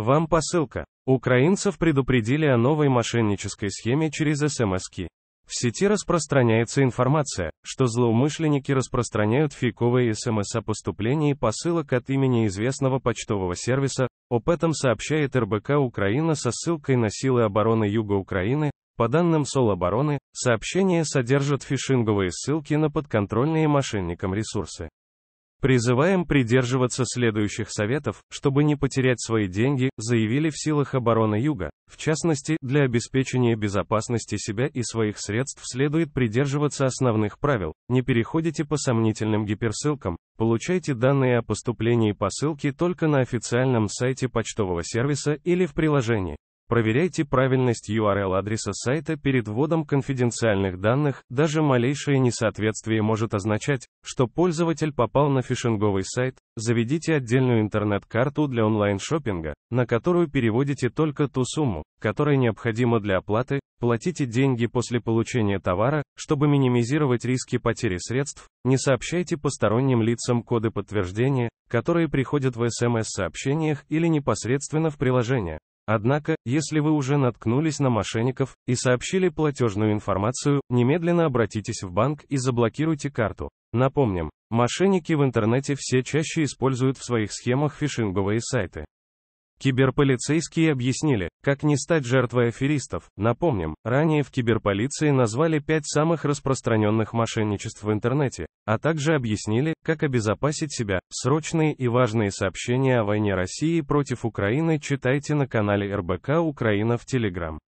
Вам посылка. Украинцев предупредили о новой мошеннической схеме через СМСки. В сети распространяется информация, что злоумышленники распространяют фейковые СМС о поступлении посылок от имени известного почтового сервиса, об этом сообщает РБК Украина со ссылкой на силы обороны Юга Украины, по данным Солобороны, сообщение содержит фишинговые ссылки на подконтрольные мошенникам ресурсы. Призываем придерживаться следующих советов, чтобы не потерять свои деньги, заявили в силах обороны Юга. В частности, для обеспечения безопасности себя и своих средств следует придерживаться основных правил. Не переходите по сомнительным гиперссылкам, получайте данные о поступлении по ссылке только на официальном сайте почтового сервиса или в приложении. Проверяйте правильность URL-адреса сайта перед вводом конфиденциальных данных, даже малейшее несоответствие может означать, что пользователь попал на фишинговый сайт, заведите отдельную интернет-карту для онлайн-шоппинга, на которую переводите только ту сумму, которая необходима для оплаты, платите деньги после получения товара, чтобы минимизировать риски потери средств, не сообщайте посторонним лицам коды подтверждения, которые приходят в SMS-сообщениях или непосредственно в приложение. Однако, если вы уже наткнулись на мошенников и сообщили платежную информацию, немедленно обратитесь в банк и заблокируйте карту. Напомним, мошенники в интернете все чаще используют в своих схемах фишинговые сайты. Киберполицейские объяснили, как не стать жертвой аферистов. Напомним, ранее в киберполиции назвали пять самых распространенных мошенничеств в интернете, а также объяснили, как обезопасить себя. Срочные и важные сообщения о войне России против Украины читайте на канале РБК Украина в Телеграм.